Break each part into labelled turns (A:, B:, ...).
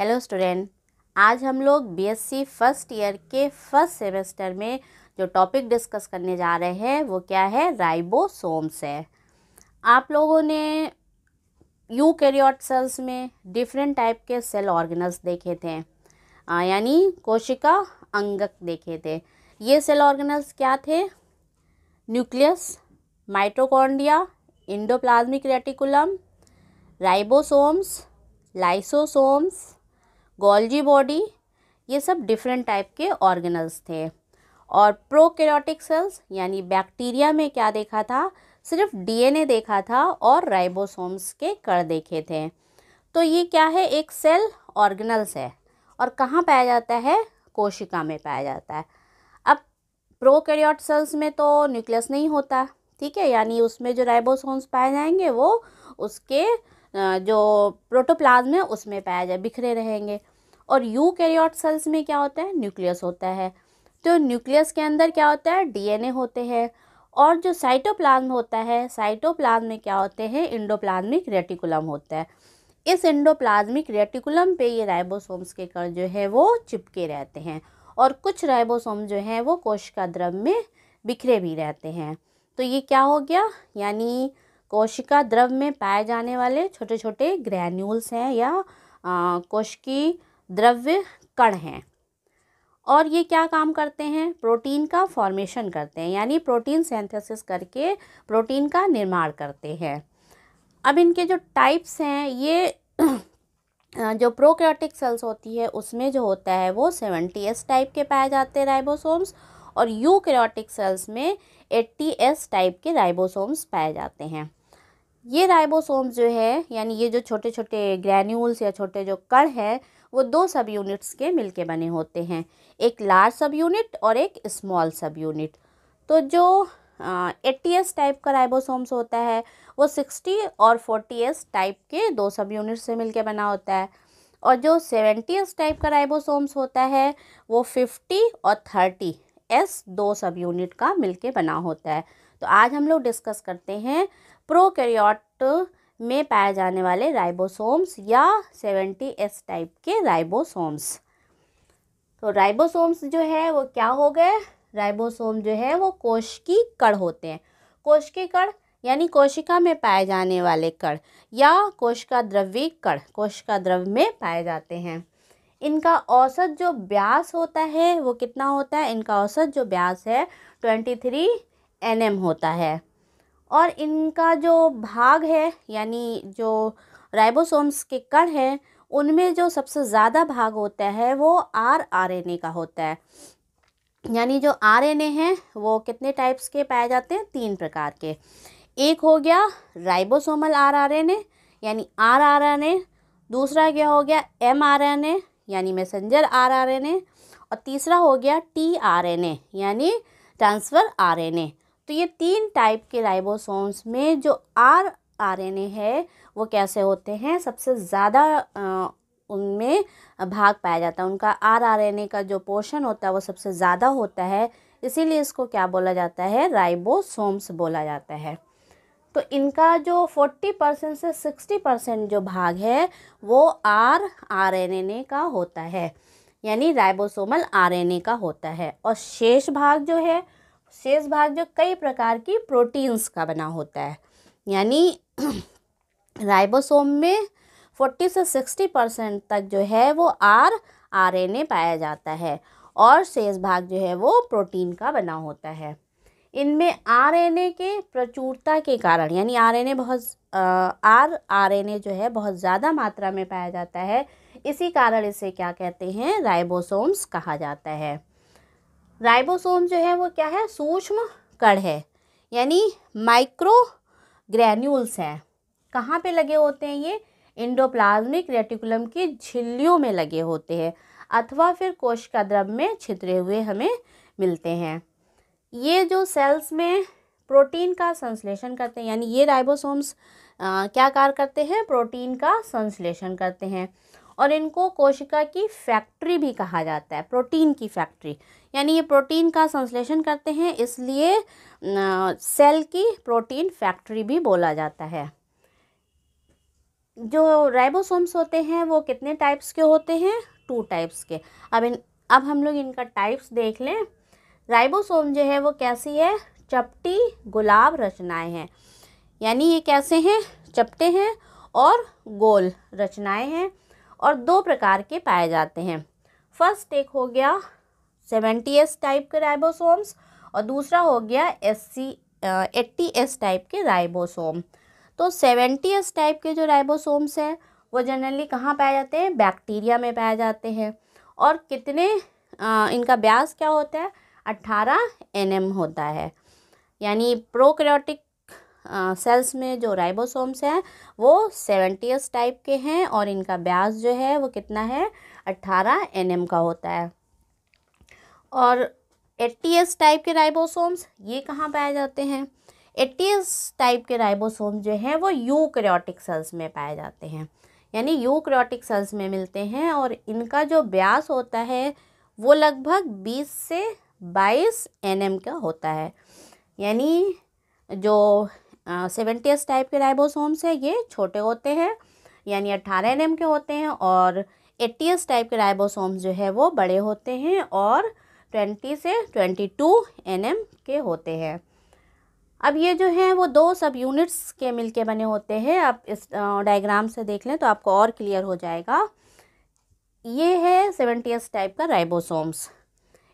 A: hello student आज हम लोग बीएससी फर्स्ट ईयर के फर्स्ट सेमेस्टर में जो टॉपिक डिस्कस करने जा रहे हैं वो क्या है राइबोसोम्स है आप लोगों ने यू कैरियोट सेल्स में डिफरेंट टाइप के सेल ऑर्गेनल्स देखे थे यानी कोशिका अंगक देखे थे ये सेल ऑर्गेनल्स क्या थे nucleus mitochondria endoplasmic reticulum ribosomes lysosomes Golgi body ये सब डिफरेंट टाइप के ऑर्गेनल्स थे और प्रोकैरियोटिक सेल्स यानी बैक्टीरिया में क्या देखा था सिर्फ डीएनए देखा था और राइबोसोम्स के कण देखे थे तो ये क्या है एक सेल ऑर्गेनल्स है और कहाँ पाया जाता है कोशिका में पाया जाता है अब प्रोकैरियोट सेल्स में तो न्यूक्लियस नहीं होता ठीक है यानी उसमें जो राइबोसोम्स पाए जाएंगे वो उसके जो प्रोटोप्लाज्म है उसमें पाया जाए बिखरे रहेंगे और यूकैरियोट सेल्स में क्या होता है न्यूक्लियस होता है तो न्यूक्लियस के अंदर क्या होता है डीएनए होते हैं और जो साइटोप्लाज्म होता है साइटोप्लाज्म में क्या होते हैं इंडोप्लाज्मिक रेटिकुलम होता है इस इंडोप्लाज्मिक रेटिकुलम पे ये राइबोसोम्स के कण जो है वो चिपके रहते हैं और कुछ राइबोसोम जो हैं वो कोशिका द्रव में बिखरे भी रहते हैं तो ये क्या हो गया यानी कोशिका द्रव में पाए जाने वाले छोटे छोटे ग्रैन्यूल्स हैं या कोशिकी द्रव्य कण हैं और ये क्या काम करते हैं प्रोटीन का फॉर्मेशन करते हैं यानी प्रोटीन सिंथेसिस करके प्रोटीन का निर्माण करते हैं अब इनके जो टाइप्स हैं ये जो प्रोक्रियोटिक सेल्स होती है उसमें जो होता है वो सेवेंटी एस टाइप के पाए जाते हैं राइबोसोम्स और यूक्रियोटिक सेल्स में एट्टी एस टाइप के राइबोसोम्स पाए जाते हैं ये राइबोसोम जो है यानी ये जो छोटे छोटे ग्रैन्यूल्स या छोटे जो कण हैं वो दो सब यूनिट्स के मिलके बने होते हैं एक लार्ज सब यूनिट और एक स्मॉल सब यूनिट तो जो एट्टी एस टाइप का राइबोसोम्स होता है वो सिक्सटी और फोर्टी एस टाइप के दो सब यूनिट से मिलके बना होता है और जो सेवेंटी एस टाइप का राइबोसोम्स होता है वो फिफ्टी और थर्टी एस दो सब यूनिट का मिलके बना होता है तो आज हम लोग डिस्कस करते हैं प्रोकैरियोट में पाए जाने वाले राइबोसोम्स या सेवेंटी एस टाइप के राइबोसोम्स तो राइबोसोम्स जो है वो क्या हो गए राइबोसोम जो है वो कोश की कड़ होते हैं कोश की कड़ यानी कोशिका में पाए जाने वाले कड़ या कोशिका द्रव्य कण कोशिका द्रव्य में पाए जाते हैं इनका औसत जो ब्यास होता है वो कितना होता है इनका औसत जो ब्यास है ट्वेंटी थ्री एन एम होता है और इनका जो भाग है यानी जो राइबोसोम्स के कण हैं उनमें जो सबसे ज़्यादा भाग होता है वो आर आर एन ए का होता है यानी जो आर एन ए हैं वो कितने टाइप्स के पाए जाते हैं तीन प्रकार के एक हो गया ribosomal R R N A यानी आर आर एन ए दूसरा क्या हो गया एम आर एन ए यानी messenger R R N A और तीसरा हो गया टी आर एन ए यानी ट्रांसफ़र आर एन ए तो ये तीन टाइप के राइबोसोम्स में जो आर आरएनए है वो कैसे होते हैं सबसे ज़्यादा उनमें भाग पाया जाता है उनका आर आर एन ए का जो पोर्शन होता है वो सबसे ज़्यादा होता है इसीलिए इसको क्या बोला जाता है राइबोसोम्स बोला जाता है तो इनका जो फोर्टी परसेंट से सिक्सटी परसेंट जो भाग है वो R R N N A का होता है यानी राइबोसोमल आर एन ए का होता है और शेष भाग जो है शेष भाग जो कई प्रकार की प्रोटीन्स का बना होता है यानी राइबोसोम में फोर्टी से सिक्सटी परसेंट तक जो है वो आर आर एन ए पाया जाता है और शेष भाग जो है वो प्रोटीन का बना होता है इनमें आर एन ए के प्रचुरता के कारण यानी आर एन ए बहुत आर आर एन ए जो है बहुत ज़्यादा मात्रा में पाया जाता है इसी कारण इसे क्या कहते हैं राइबोसोम्स कहा जाता है राइबोसोम जो है वो क्या है सूक्ष्म कण है यानी माइक्रो ग्रैन्यूल्स हैं कहाँ पे लगे होते हैं ये इंडोप्लाज्मिक रेटिकुलम की झिल्लियों में लगे होते हैं अथवा फिर कोशिका द्रव में छितरे हुए हमें मिलते हैं ये जो सेल्स में प्रोटीन का संश्लेषण करते हैं यानी ये राइबोसोम्स क्या कार्य करते हैं प्रोटीन का संश्लेषण करते हैं और इनको कोशिका की फैक्ट्री भी कहा जाता है प्रोटीन की फैक्ट्री यानी ये प्रोटीन का संश्लेषण करते हैं इसलिए सेल की प्रोटीन फैक्ट्री भी बोला जाता है जो राइबोसोम्स होते हैं वो कितने टाइप्स के होते हैं टू टाइप्स के अब इन अब हम लोग इनका टाइप्स देख लें राइबोसोम जो है वो कैसी है चपटी गुलाब रचनाएं हैं यानी ये कैसे हैं चपटे हैं और गोल रचनाएं हैं और दो प्रकार के पाए जाते हैं फर्स्ट एक हो गया सेवेंटी एस टाइप के राइबोसोम्स और दूसरा हो गया S C eighty S type के राइबोसोम तो सेवेंटी एस टाइप के जो राइबोसोम्स हैं वो जनरली कहाँ पाए जाते हैं बैक्टीरिया में पाए जाते हैं और कितने आ, इनका ब्यास क्या होता है अट्ठारह एन होता है यानी प्रोकैरियोटिक सेल्स में जो राइबोसोम्स हैं वो सेवेंटीस टाइप के हैं और इनका ब्याज जो है वो कितना है अट्ठारह एन का होता है और एट्टीएस टाइप के राइबोसोम्स ये कहाँ पाए जाते हैं एट्टीएस टाइप के राइबोसोम जो हैं वो यूकैरियोटिक सेल्स में पाए जाते हैं यानी यूकैरियोटिक सेल्स में मिलते हैं और इनका जो ब्यास होता है वो लगभग 20 से 22 एन का होता है यानी जो सेवेंटी एस टाइप के राइबोसोम्स है ये छोटे होते हैं यानी अट्ठारह एन के होते हैं और एट्टी एस टाइप के राइबोसोम्स जो है वो बड़े होते हैं और ट्वेंटी से ट्वेंटी टू एन के होते हैं अब ये जो हैं वो दो सब यूनिट्स के मिल के बने होते हैं आप इस डायग्राम से देख लें तो आपको और क्लियर हो जाएगा ये है सेवेंटी एस टाइप का राइबोसोम्स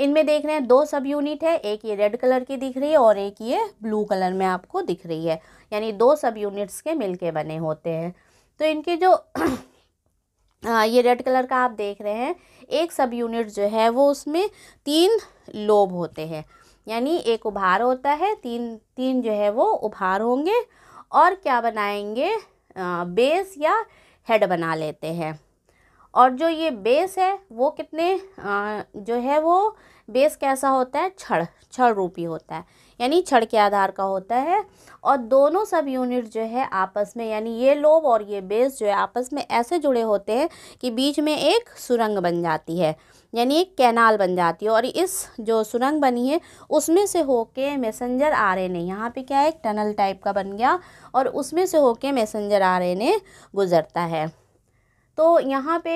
A: इनमें देख रहे हैं दो सब यूनिट है एक ये रेड कलर की दिख रही है और एक ये ब्लू कलर में आपको दिख रही है यानी दो सब यूनिट्स के मिलके बने होते हैं तो इनके जो ये रेड कलर का आप देख रहे हैं एक सब यूनिट जो है वो उसमें तीन लोब होते हैं यानी एक उभार होता है तीन तीन जो है वो उभार होंगे और क्या बनाएंगे आ, बेस या हेड बना लेते हैं और जो ये बेस है वो कितने आ, जो है वो बेस कैसा होता है छड़ छड़ रूपी होता है यानी छड़ के आधार का होता है और दोनों सब यूनिट जो है आपस में यानी ये लोब और ये बेस जो है आपस में ऐसे जुड़े होते हैं कि बीच में एक सुरंग बन जाती है यानी एक कैनाल बन जाती है और इस जो सुरंग बनी है उसमें से होके मैसेंजर आर एन ए यहाँ पर क्या है एक टनल टाइप का बन गया और उसमें से होके मैसेंजर आर एन गुज़रता है तो यहाँ पे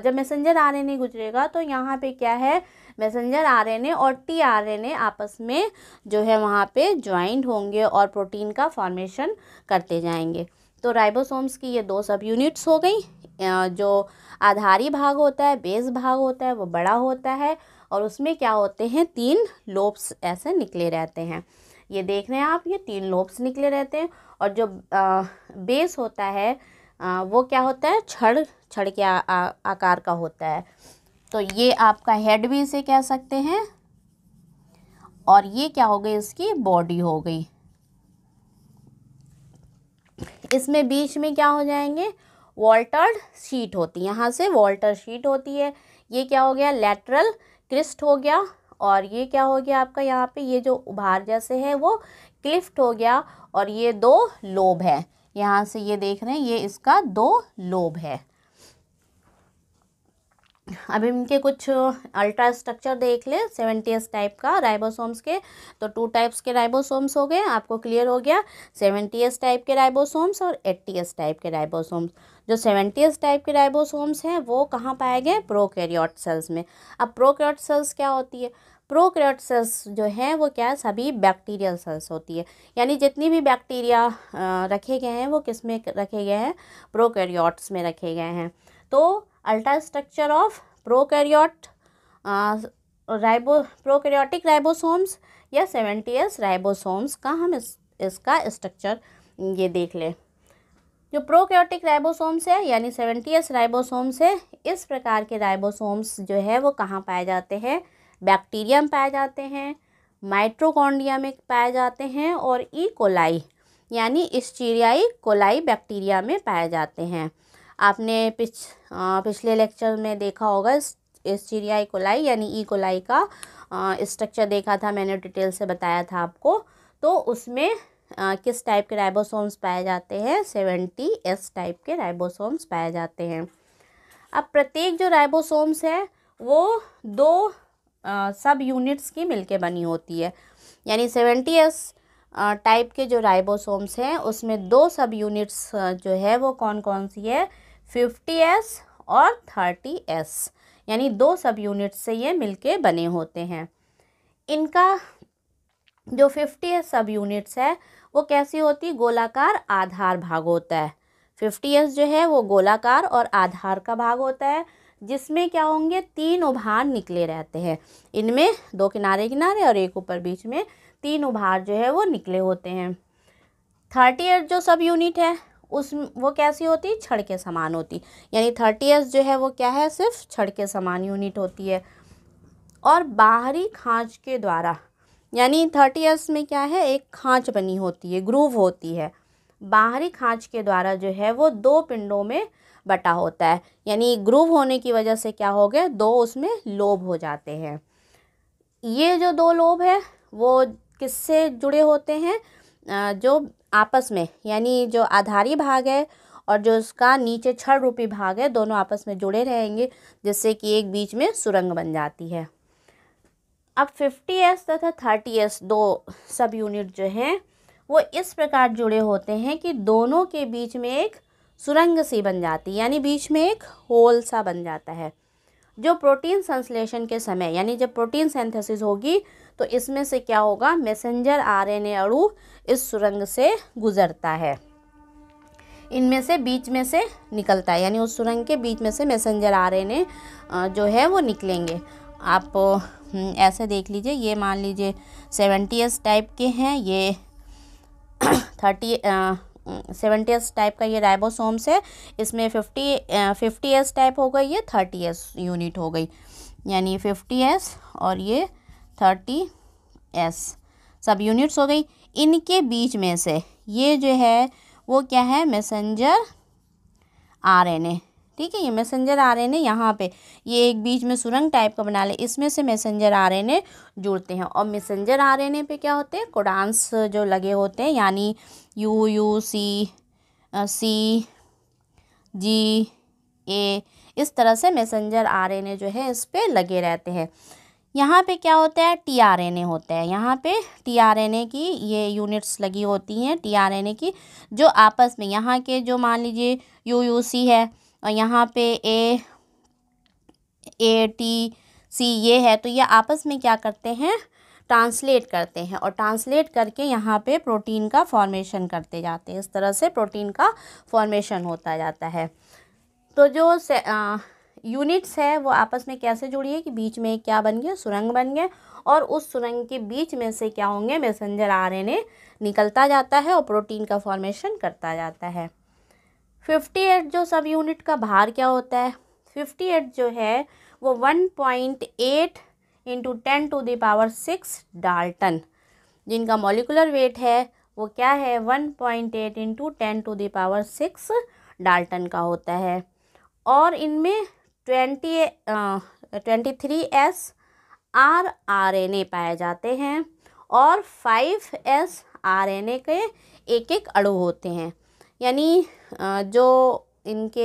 A: जब मैसेंजर एन गुजरेगा तो यहाँ पे क्या है मैसेंजर आरएनए और टी आरएनए आपस में जो है वहाँ पे ज्वाइंट होंगे और प्रोटीन का फॉर्मेशन करते जाएंगे तो राइबोसोम्स की ये दो सब यूनिट्स हो गई जो आधारी भाग होता है बेस भाग होता है वो बड़ा होता है और उसमें क्या होते हैं तीन लोब्स ऐसे निकले रहते हैं ये देख रहे हैं आप ये तीन लोब्स निकले रहते हैं और जो बेस होता है आ, वो क्या होता है छड़ छड़ के आ, आ, आकार का होता है तो ये आपका हेड भी इसे कह सकते हैं और ये क्या हो गई इसकी बॉडी हो गई इसमें बीच में क्या हो जाएंगे वॉल्टर्ड शीट होती है यहाँ से वॉल्टर शीट होती है ये क्या हो गया लेटरल क्रिस्ट हो गया और ये क्या हो गया आपका यहाँ पे ये जो उभार जैसे है वो क्लिफ्ट हो गया और ये दो लोब है यहाँ से ये देख रहे हैं ये इसका दो लोब है अब इनके कुछ अल्ट्रा स्ट्रक्चर देख ले सेवेंटी टाइप का राइबोसोम्स के तो टू टाइप्स के राइबोसोम्स हो गए आपको क्लियर हो गया सेवेंटी टाइप के राइबोसोम्स और एट्टी टाइप के राइबोसोम्स जो सेवेंटी टाइप के राइबोसोम्स हैं वो कहाँ पाए गए प्रोकैरियोट सेल्स में अब प्रोकैरियोट सेल्स क्या होती है प्रोकैरियोट सेल्स जो हैं वो क्या है सभी बैक्टीरियल सेल्स होती है यानी जितनी भी बैक्टीरिया रखे गए हैं वो किस में रखे गए हैं प्रोकैरियोट्स में रखे गए हैं तो ultra structure of prokaryote ribo prokaryotic ribosomes या सेवेंटी एस राइबोसोम्स का हम इस, इसका स्ट्रक्चर ये देख लें जो प्रोकैरियोटिक राइबोसोम्स है यानी सेवेंटी एस राइबोसोम्स है इस प्रकार के राइबोसोम्स जो है वो कहाँ पाए जाते हैं बैक्टीरिया में पाए जाते हैं माइट्रोकॉन्डिया में पाए जाते हैं और ई कोलाई यानी स्टीरियाई कोलाई बैक्टीरिया में पाए जाते हैं आपने पिछ आ, पिछले लेक्चर में देखा होगा स्टीरियाई कोलाई यानी ई कोलाई का स्ट्रक्चर देखा था मैंने डिटेल से बताया था आपको तो उसमें आ, किस टाइप के राइबोसोम्स पाए जाते हैं सेवेंटी एस टाइप के राइबोसोम्स पाए जाते हैं अब प्रत्येक जो राइबोसोम्स है वो दो सब यूनिट्स की मिलके बनी होती है यानी सेवेंटी एस टाइप के जो राइबोसोम्स हैं उसमें दो सब यूनिट्स जो है वो कौन कौन सी है फिफ्टी एस और थर्टी एस यानी दो सब यूनिट्स से ये मिलके बने होते हैं इनका जो फिफ्टी एस सब यूनिट्स है वो कैसी होती गोलाकार आधार भाग होता है फिफ्टी एस जो है वो गोलाकार और आधार का भाग होता है जिसमें क्या होंगे तीन उभार निकले रहते हैं इनमें दो किनारे किनारे और एक ऊपर बीच में तीन उभार जो है वो निकले होते हैं थर्टी एट जो सब यूनिट है उस वो कैसी होती छड़ के समान होती यानी थर्टी एस जो है वो क्या है सिर्फ छड़ के समान यूनिट होती है और बाहरी खांच के द्वारा यानी थर्टी एस में क्या है एक खांच बनी होती है ग्रूव होती है बाहरी खांच के द्वारा जो है वो दो पिंडों में बटा होता है यानी ग्रूव होने की वजह से क्या हो गया दो उसमें लोब हो जाते हैं ये जो दो लोब है वो किससे जुड़े होते हैं जो आपस में यानी जो आधारी भाग है और जो उसका नीचे छड़ रूपी भाग है दोनों आपस में जुड़े रहेंगे जिससे कि एक बीच में सुरंग बन जाती है अब फिफ्टी एस तथा थर्टी एस दो सब यूनिट जो हैं वो इस प्रकार जुड़े होते हैं कि दोनों के बीच में एक सुरंग सी बन जाती है यानी बीच में एक होल सा बन जाता है जो प्रोटीन संश्लेषण के समय यानी जब प्रोटीन सेंथेसिस होगी तो इसमें से क्या होगा मैसेंजर आरएनए अणु इस सुरंग से गुजरता है इनमें से बीच में से निकलता है यानी उस सुरंग के बीच में से मैसेंजर आरएनए जो है वो निकलेंगे आप हम्म, ऐसे देख लीजिए ये मान लीजिए सेवेंटी एस टाइप के हैं ये थर्टी सेवेंटी एस टाइप का ये राइबोसोम्स है इसमें फिफ्टी फिफ्टी एस टाइप हो गई ये थर्टी एस यूनिट हो गई यानी फिफ्टी एस और ये थर्टी एस सब यूनिट्स हो गई इनके बीच में से ये जो है वो क्या है मैसेंजर आरएनए ठीक है ये मैसेंजर आ एन ए यहाँ पे ये एक बीच में सुरंग टाइप का बना ले इसमें से मैसेंजर आर एन ए जुड़ते हैं और मैसेंजर आर एन ए पे क्या होते हैं कोडांस जो लगे होते हैं यानी यू यू सी सी जी ए इस तरह से मैसेंजर आर एन ए जो है इस पर लगे रहते हैं यहाँ पे क्या होता है टी आर एन ए होता है यहाँ पे टी आर एन ए की ये यूनिट्स लगी होती हैं टी आर एन ए की जो आपस में यहाँ के जो मान लीजिए यू यू सी है और यहाँ पे ए ए टी सी ये है तो ये आपस में क्या करते हैं ट्रांसलेट करते हैं और ट्रांसलेट करके यहाँ पे प्रोटीन का फॉर्मेशन करते जाते हैं इस तरह से प्रोटीन का फॉर्मेशन होता जाता है तो जो यूनिट्स है वो आपस में कैसे जुड़ी है कि बीच में क्या बन गया सुरंग बन गए और उस सुरंग के बीच में से क्या होंगे मैसेंजर आरएनए निकलता जाता है और प्रोटीन का फॉर्मेशन करता जाता है फिफ्टी एट जो सब यूनिट का भार क्या होता है फिफ्टी एट जो है वो one point eight into ten to the power six dalton जिनका मॉलिकुलर वेट है वो क्या है one point eight into ten to the power six dalton का होता है और इनमें twenty twenty three S R R N A पाए जाते हैं और five S R N A के एक एक अणु होते हैं यानी जो इनके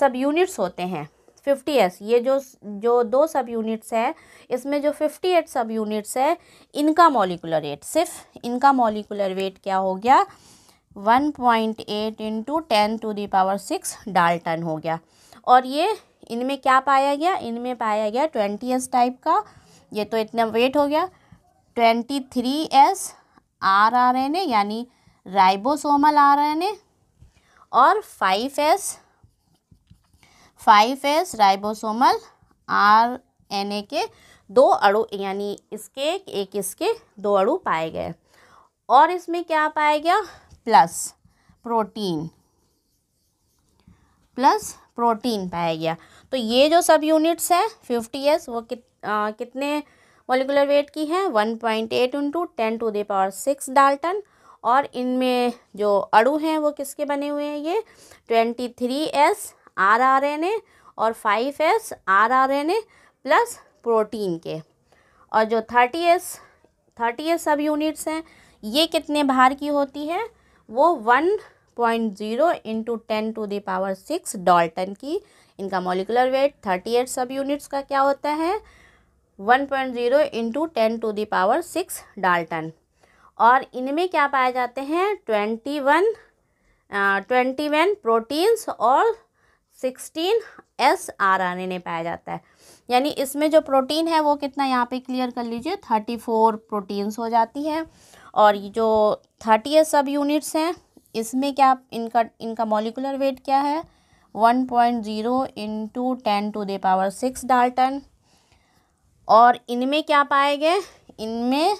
A: सब यूनिट्स होते हैं फिफ्टी एस ये जो जो दो सब यूनिट्स है इसमें जो फिफ्टी एट सब यूनिट्स है इनका मॉलिकुलर वेट सिर्फ इनका मॉलिकुलर वेट क्या हो गया one point eight into ten to the power six dalton हो गया और ये इनमें क्या पाया गया इनमें पाया गया ट्वेंटी एस टाइप का ये तो इतना वेट हो गया twenty three S R R N A यानी राइबोसोमल आर एन ए और five S five S ribosomal R N A के दो अड़ू यानी इसके एक इसके दो अड़ू पाए गए और इसमें क्या पाया गया प्लस प्रोटीन प्लस प्रोटीन पाया गया तो ये जो सब यूनिट्स हैं फिफ्टी एस वो कित आ, कितने मोलिकुलर वेट की हैं one point eight into ten to the power six dalton और इनमें जो अड़ू हैं वो किसके बने हुए हैं ये twenty three S R R N A और five S R R N A plus protein के और जो thirty S thirty S sub units हैं ये कितने भार की होती है वो one point zero into ten to the power six dalton की इनका molecular weight thirty eight sub units का क्या होता है one point zero into ten to the power six dalton और इनमें क्या पाए जाते हैं twenty one twenty one proteins और sixteen S R R N A पाया जाता है यानी इसमें जो प्रोटीन है वो कितना यहाँ पे क्लियर कर लीजिए थर्टी फोर प्रोटीन्स हो जाती है और जो थर्टी एस सब यूनिट्स हैं इसमें क्या इनका इनका मॉलिकुलर वेट क्या है one point zero into ten to the power six dalton और इनमें क्या पाए गए इनमें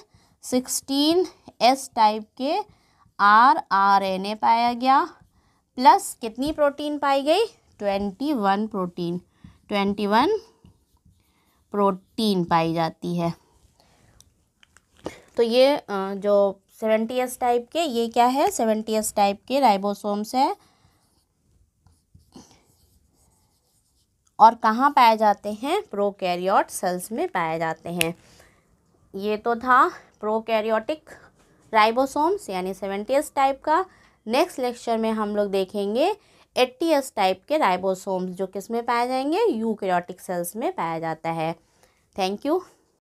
A: सिक्सटीन एस टाइप के आर आर एन ए पाया गया प्लस कितनी प्रोटीन पाई गई twenty one protein twenty one protein पाई जाती है तो ये जो सेवेंटी एस टाइप के ये क्या है सेवेंटी एस टाइप के राइबोसोम्स है और कहाँ पाए जाते हैं प्रोकैरियोट सेल्स में पाए जाते हैं ये तो था प्रोकैरियोटिक राइबोसोम्स यानी सेवेंटी एस टाइप का नेक्स्ट लेक्चर में हम लोग देखेंगे एट्टी एस टाइप के राइबोसोम्स जो किस में पाए जाएंगे यूकेरियोटिक सेल्स में पाया जाता है थैंक यू